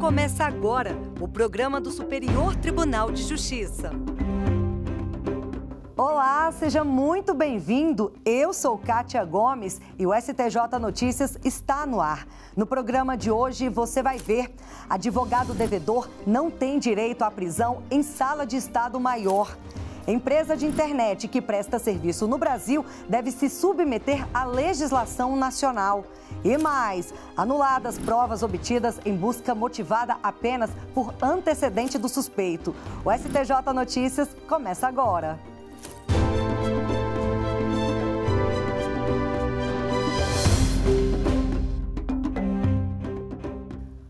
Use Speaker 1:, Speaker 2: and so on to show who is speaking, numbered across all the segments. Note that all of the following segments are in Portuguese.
Speaker 1: Começa agora o programa do Superior Tribunal de Justiça. Olá, seja muito bem-vindo. Eu sou Kátia Gomes e o STJ Notícias está no ar. No programa de hoje você vai ver: advogado devedor não tem direito à prisão em sala de Estado maior. Empresa de internet que presta serviço no Brasil deve se submeter à legislação nacional. E mais, anuladas provas obtidas em busca motivada apenas por antecedente do suspeito. O STJ Notícias começa agora.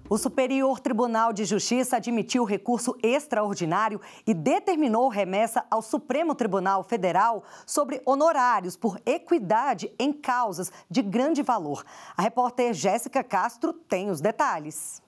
Speaker 1: O Superior Tribunal de Justiça admitiu recurso extraordinário e determinou remessa ao Supremo Tribunal Federal sobre honorários por equidade em causas de grande valor. A repórter Jéssica Castro
Speaker 2: tem os detalhes.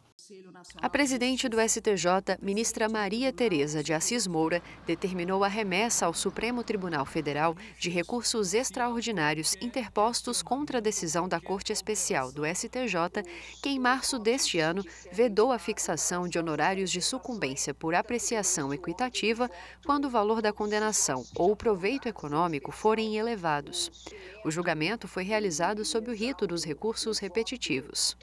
Speaker 2: A presidente do STJ, ministra Maria Tereza de Assis Moura, determinou a remessa ao Supremo Tribunal Federal de recursos extraordinários interpostos contra a decisão da Corte Especial do STJ, que em março deste ano vedou a fixação de honorários de sucumbência por apreciação equitativa quando o valor da condenação ou o proveito econômico forem elevados. O julgamento foi realizado sob o rito dos recursos repetitivos.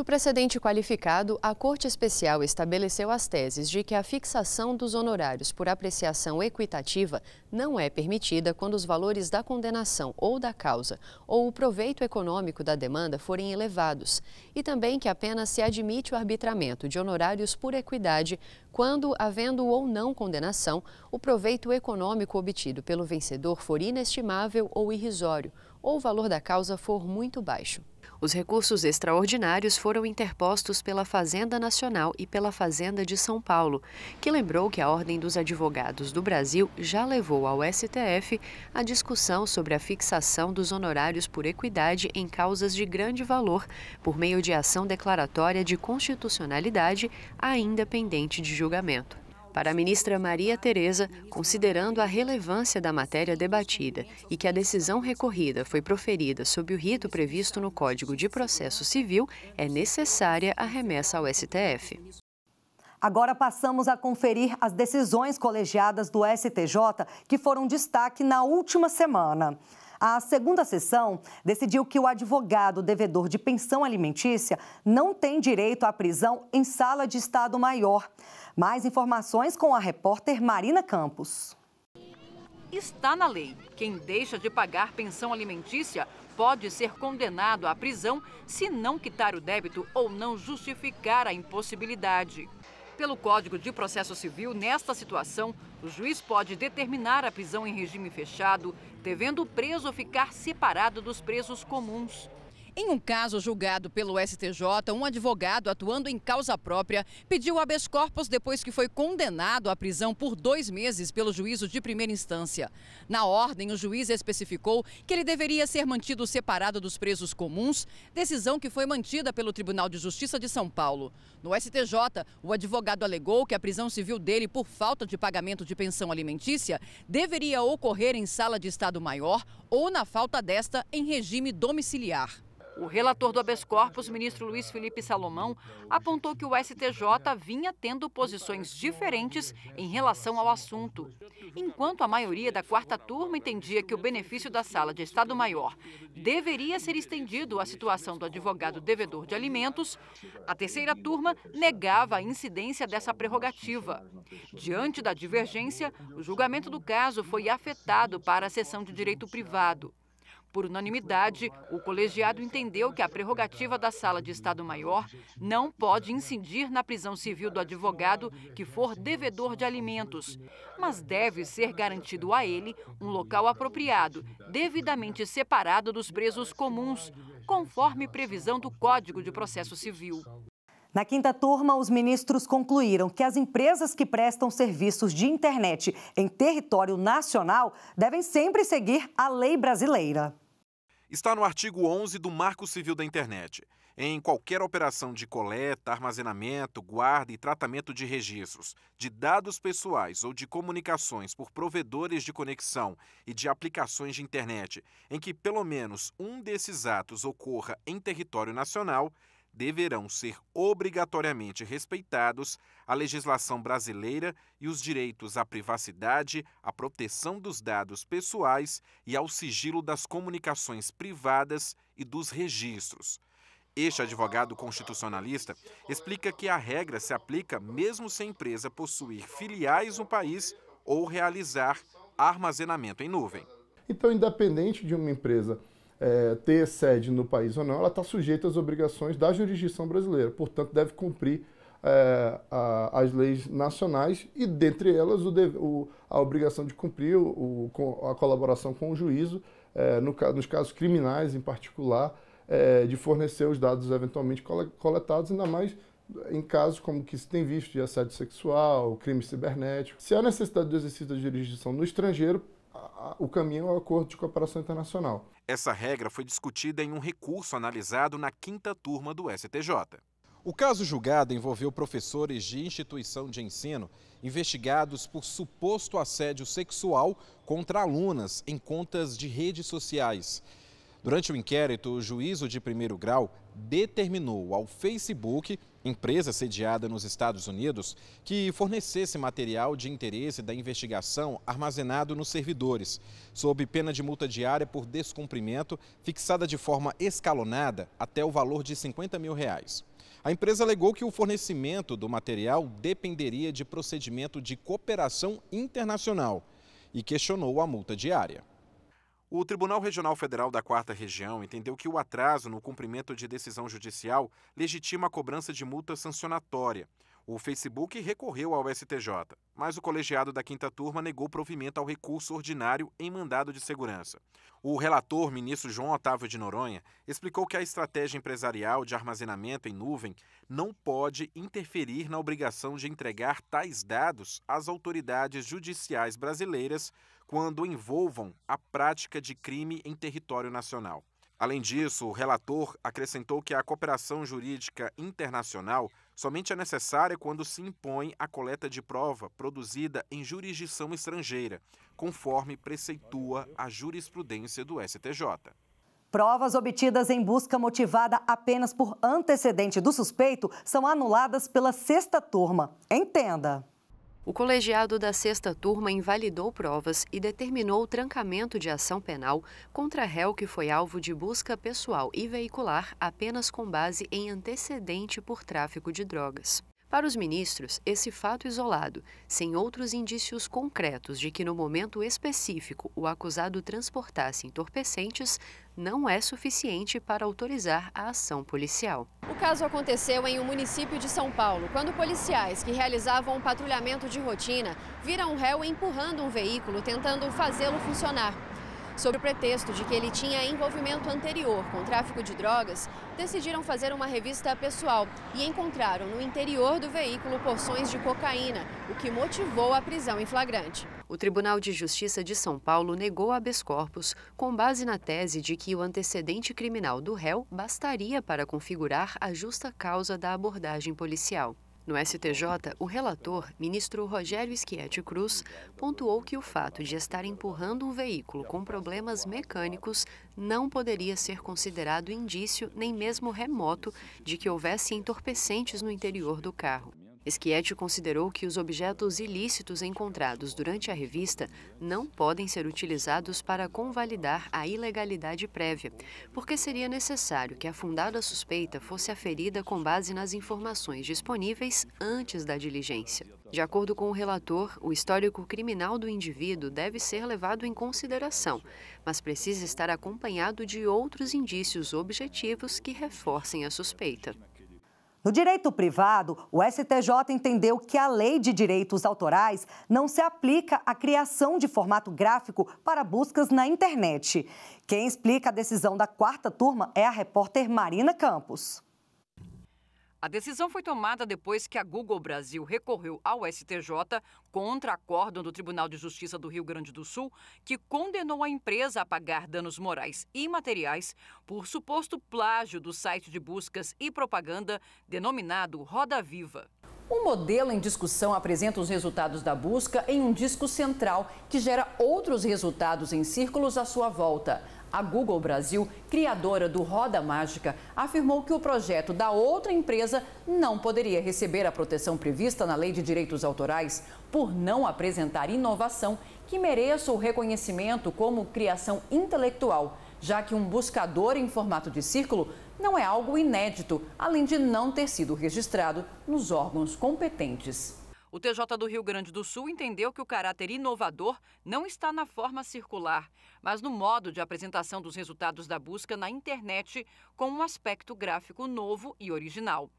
Speaker 2: No precedente qualificado, a Corte Especial estabeleceu as teses de que a fixação dos honorários por apreciação equitativa não é permitida quando os valores da condenação ou da causa ou o proveito econômico da demanda forem elevados, e também que apenas se admite o arbitramento de honorários por equidade quando, havendo ou não condenação, o proveito econômico obtido pelo vencedor for inestimável ou irrisório, ou o valor da causa for muito baixo. Os recursos extraordinários foram interpostos pela Fazenda Nacional e pela Fazenda de São Paulo, que lembrou que a Ordem dos Advogados do Brasil já levou ao STF a discussão sobre a fixação dos honorários por equidade em causas de grande valor, por meio de ação declaratória de constitucionalidade ainda pendente de julgamento. Para a ministra Maria Tereza, considerando a relevância da matéria debatida e que a decisão recorrida foi proferida sob o rito previsto no Código de Processo Civil, é necessária a remessa ao STF. Agora passamos a conferir as
Speaker 1: decisões colegiadas do STJ que foram destaque na última semana. A segunda sessão decidiu que o advogado devedor de pensão alimentícia não tem direito à prisão em sala de Estado Maior. Mais informações com a repórter Marina Campos.
Speaker 3: Está na lei. Quem deixa de pagar pensão alimentícia pode ser condenado à prisão se não quitar o débito ou não justificar a impossibilidade pelo Código de Processo Civil, nesta situação, o juiz pode determinar a prisão em regime fechado, devendo o preso ficar separado dos presos comuns. Em um caso julgado pelo STJ, um advogado atuando em causa própria pediu habeas corpus depois que foi condenado à prisão por dois meses pelo juízo de primeira instância. Na ordem, o juiz especificou que ele deveria ser mantido separado dos presos comuns, decisão que foi mantida pelo Tribunal de Justiça de São Paulo. No STJ, o advogado alegou que a prisão civil dele por falta de pagamento de pensão alimentícia deveria ocorrer em sala de Estado Maior ou na falta desta em regime domiciliar. O relator do habeas corpus, ministro Luiz Felipe Salomão, apontou que o STJ vinha tendo posições diferentes em relação ao assunto. Enquanto a maioria da quarta turma entendia que o benefício da sala de Estado Maior deveria ser estendido à situação do advogado devedor de alimentos, a terceira turma negava a incidência dessa prerrogativa. Diante da divergência, o julgamento do caso foi afetado para a sessão de direito privado. Por unanimidade, o colegiado entendeu que a prerrogativa da Sala de Estado-Maior não pode incidir na prisão civil do advogado que for devedor de alimentos, mas deve ser garantido a ele um local apropriado, devidamente separado dos presos comuns, conforme previsão do Código de Processo Civil.
Speaker 1: Na quinta turma, os ministros concluíram que as empresas que prestam serviços de internet em território nacional devem sempre seguir a lei brasileira
Speaker 4: está no artigo 11 do Marco Civil da Internet. Em qualquer operação de coleta, armazenamento, guarda e tratamento de registros, de dados pessoais ou de comunicações por provedores de conexão e de aplicações de internet, em que pelo menos um desses atos ocorra em território nacional, deverão ser obrigatoriamente respeitados a legislação brasileira e os direitos à privacidade, à proteção dos dados pessoais e ao sigilo das comunicações privadas e dos registros. Este advogado constitucionalista explica que a regra se aplica mesmo se a empresa possuir filiais no país ou realizar armazenamento em nuvem. Então, independente de uma empresa é, ter sede no país ou não, ela está sujeita às obrigações da jurisdição brasileira, portanto, deve cumprir é, a, as leis nacionais e, dentre elas, o, o, a obrigação de cumprir o, a colaboração com o juízo, é, no, nos casos criminais em particular, é, de fornecer os dados eventualmente coletados, ainda mais em casos como que se tem visto de assédio sexual, crime cibernético. Se há necessidade do exercício da jurisdição no estrangeiro, o caminho é o acordo de cooperação internacional. Essa regra foi discutida em um recurso analisado na quinta turma do STJ. O caso julgado envolveu professores de instituição de ensino investigados por suposto assédio sexual contra alunas em contas de redes sociais. Durante o inquérito, o juízo de primeiro grau determinou ao Facebook, empresa sediada nos Estados Unidos, que fornecesse material de interesse da investigação armazenado nos servidores, sob pena de multa diária por descumprimento, fixada de forma escalonada até o valor de 50 mil reais. A empresa alegou que o fornecimento do material dependeria de procedimento de cooperação internacional e questionou a multa diária. O Tribunal Regional Federal da Quarta Região entendeu que o atraso no cumprimento de decisão judicial legitima a cobrança de multa sancionatória. O Facebook recorreu ao STJ, mas o colegiado da quinta turma negou provimento ao recurso ordinário em mandado de segurança. O relator, ministro João Otávio de Noronha, explicou que a estratégia empresarial de armazenamento em nuvem não pode interferir na obrigação de entregar tais dados às autoridades judiciais brasileiras quando envolvam a prática de crime em território nacional. Além disso, o relator acrescentou que a cooperação jurídica internacional somente é necessária quando se impõe a coleta de prova produzida em jurisdição estrangeira, conforme preceitua a jurisprudência do STJ.
Speaker 1: Provas obtidas em busca motivada apenas por antecedente do suspeito são anuladas pela sexta turma. Entenda.
Speaker 4: O colegiado
Speaker 2: da sexta turma invalidou provas e determinou o trancamento de ação penal contra réu que foi alvo de busca pessoal e veicular apenas com base em antecedente por tráfico de drogas. Para os ministros, esse fato isolado, sem outros indícios concretos de que no momento específico o acusado transportasse entorpecentes, não é suficiente para autorizar a ação policial. O caso aconteceu em um município de São Paulo, quando policiais que realizavam um patrulhamento de rotina viram um réu empurrando um veículo tentando fazê-lo funcionar sob o pretexto de que ele tinha envolvimento anterior com tráfico de drogas, decidiram fazer uma revista pessoal e encontraram no interior do veículo porções de cocaína, o que motivou a prisão em flagrante. O Tribunal de Justiça de São Paulo negou habeas corpus com base na tese de que o antecedente criminal do réu bastaria para configurar a justa causa da abordagem policial. No STJ, o relator, ministro Rogério Schietti Cruz, pontuou que o fato de estar empurrando um veículo com problemas mecânicos não poderia ser considerado indício, nem mesmo remoto, de que houvesse entorpecentes no interior do carro. Schietti considerou que os objetos ilícitos encontrados durante a revista não podem ser utilizados para convalidar a ilegalidade prévia, porque seria necessário que a fundada suspeita fosse aferida com base nas informações disponíveis antes da diligência. De acordo com o relator, o histórico criminal do indivíduo deve ser levado em consideração, mas precisa estar acompanhado de outros indícios objetivos que reforcem a suspeita.
Speaker 1: No direito privado, o STJ entendeu que a lei de direitos autorais não se aplica à criação de formato gráfico para buscas na internet. Quem explica a decisão da quarta turma é a repórter Marina Campos.
Speaker 3: A decisão foi tomada depois que a Google Brasil recorreu ao STJ contra acórdão do Tribunal de Justiça do Rio Grande do Sul, que condenou a empresa a pagar danos morais e materiais por suposto plágio do site de buscas e propaganda denominado Roda Viva. O modelo em discussão apresenta os resultados da busca em um disco central que gera outros resultados em círculos à sua volta. A Google Brasil, criadora do Roda Mágica, afirmou que o projeto da outra empresa não poderia receber a proteção prevista na Lei de Direitos Autorais por não apresentar inovação que mereça o reconhecimento como criação intelectual, já que um buscador em formato de círculo não é algo inédito, além de não ter sido registrado nos órgãos competentes. O TJ do Rio Grande do Sul entendeu que o caráter inovador não está na forma circular, mas no modo de apresentação dos resultados da busca na internet com um aspecto gráfico novo e original.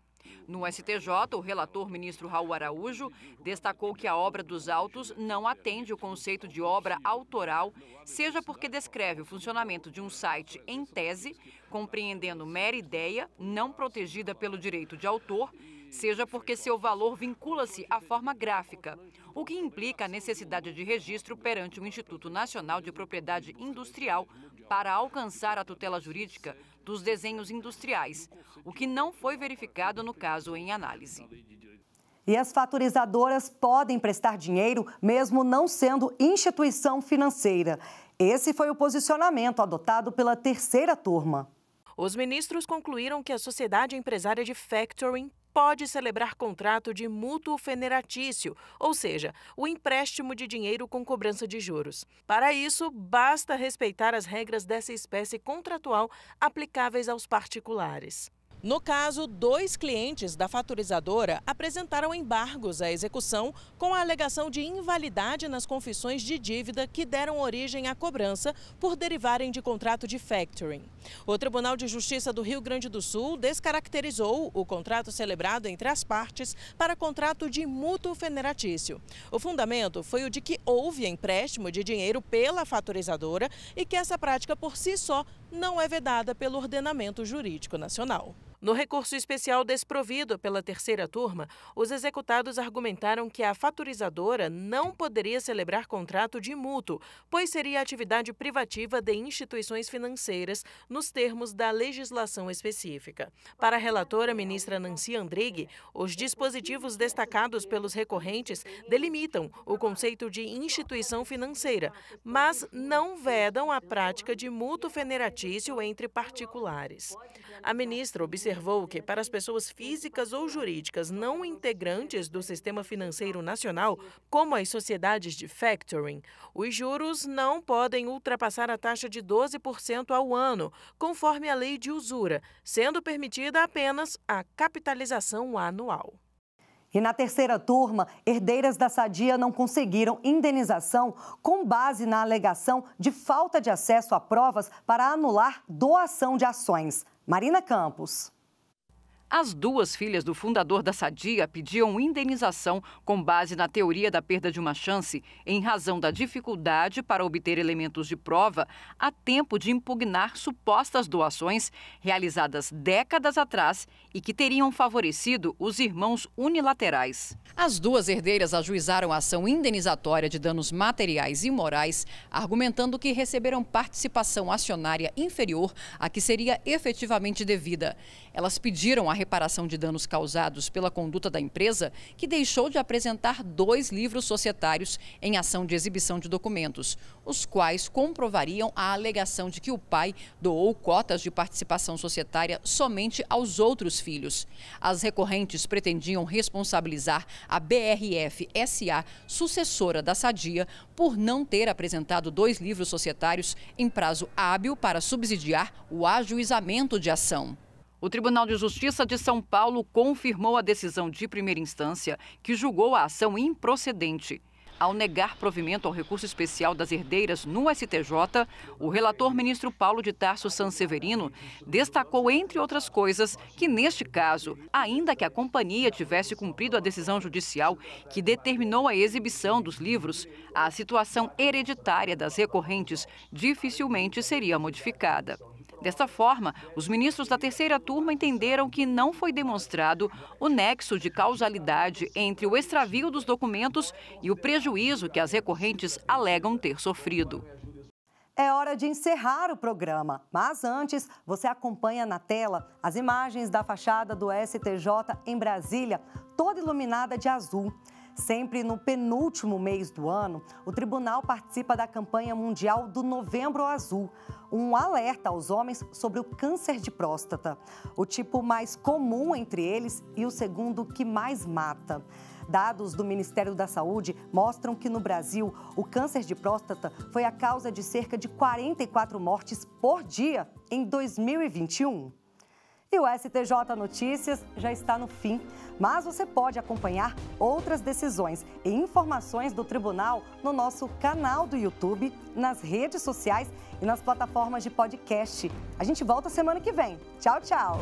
Speaker 3: No STJ, o relator ministro Raul Araújo destacou que a obra dos autos não atende o conceito de obra autoral, seja porque descreve o funcionamento de um site em tese, compreendendo mera ideia não protegida pelo direito de autor, seja porque seu valor vincula-se à forma gráfica, o que implica a necessidade de registro perante o Instituto Nacional de Propriedade Industrial para alcançar a tutela jurídica dos desenhos industriais, o que não foi verificado no caso em análise.
Speaker 1: E as faturizadoras podem prestar dinheiro mesmo não sendo instituição financeira. Esse foi o posicionamento adotado pela terceira turma.
Speaker 5: Os ministros concluíram que a sociedade empresária de factoring pode celebrar contrato de mútuo feneratício, ou seja, o empréstimo de dinheiro com cobrança de juros. Para isso, basta respeitar as regras dessa espécie contratual aplicáveis aos particulares. No caso, dois clientes da faturizadora apresentaram embargos à execução com a alegação de invalidade nas confissões de dívida que deram origem à cobrança por derivarem de contrato de factoring. O Tribunal de Justiça do Rio Grande do Sul descaracterizou o contrato celebrado entre as partes para contrato de mútuo federatício. O fundamento foi o de que houve empréstimo de dinheiro pela faturizadora e que essa prática por si só não é vedada pelo ordenamento jurídico nacional. No recurso especial desprovido pela terceira turma, os executados argumentaram que a faturizadora não poderia celebrar contrato de mútuo, pois seria atividade privativa de instituições financeiras nos termos da legislação específica. Para a relatora, ministra Nancy Andrighi, os dispositivos destacados pelos recorrentes delimitam o conceito de instituição financeira, mas não vedam a prática de mútuo feneratício entre particulares. A ministra observou observou que, para as pessoas físicas ou jurídicas não integrantes do sistema financeiro nacional, como as sociedades de factoring, os juros não podem ultrapassar a taxa de 12% ao ano, conforme a lei de usura, sendo permitida apenas a capitalização anual.
Speaker 1: E na terceira turma, herdeiras da Sadia não conseguiram indenização com base na alegação de falta de acesso a provas para anular doação de ações. Marina Campos.
Speaker 3: As duas filhas do fundador da Sadia pediam indenização com base na teoria da perda de uma chance, em razão da dificuldade para obter elementos de prova a tempo de impugnar supostas doações realizadas décadas atrás e que teriam favorecido os irmãos unilaterais. As duas herdeiras ajuizaram a ação indenizatória de danos materiais e morais, argumentando que receberam participação acionária inferior à que seria efetivamente devida. Elas pediram a reparação de danos causados pela conduta da empresa que deixou de apresentar dois livros societários em ação de exibição de documentos, os quais comprovariam a alegação de que o pai doou cotas de participação societária somente aos outros filhos. As recorrentes pretendiam responsabilizar a BRF SA, sucessora da Sadia, por não ter apresentado dois livros societários em prazo hábil para subsidiar o ajuizamento de ação. O Tribunal de Justiça de São Paulo confirmou a decisão de primeira instância que julgou a ação improcedente. Ao negar provimento ao recurso especial das herdeiras no STJ, o relator ministro Paulo de Tarso Sanseverino destacou, entre outras coisas, que neste caso, ainda que a companhia tivesse cumprido a decisão judicial que determinou a exibição dos livros, a situação hereditária das recorrentes dificilmente seria modificada. Desta forma, os ministros da terceira turma entenderam que não foi demonstrado o nexo de causalidade entre o extravio dos documentos e o prejuízo que as recorrentes alegam ter sofrido.
Speaker 1: É hora de encerrar o programa, mas antes você acompanha na tela as imagens da fachada do STJ em Brasília, toda iluminada de azul. Sempre no penúltimo mês do ano, o tribunal participa da campanha mundial do Novembro Azul, um alerta aos homens sobre o câncer de próstata, o tipo mais comum entre eles e o segundo que mais mata. Dados do Ministério da Saúde mostram que no Brasil o câncer de próstata foi a causa de cerca de 44 mortes por dia em 2021. E o STJ Notícias já está no fim, mas você pode acompanhar outras decisões e informações do tribunal no nosso canal do YouTube, nas redes sociais e nas plataformas de podcast. A gente volta semana que vem. Tchau, tchau.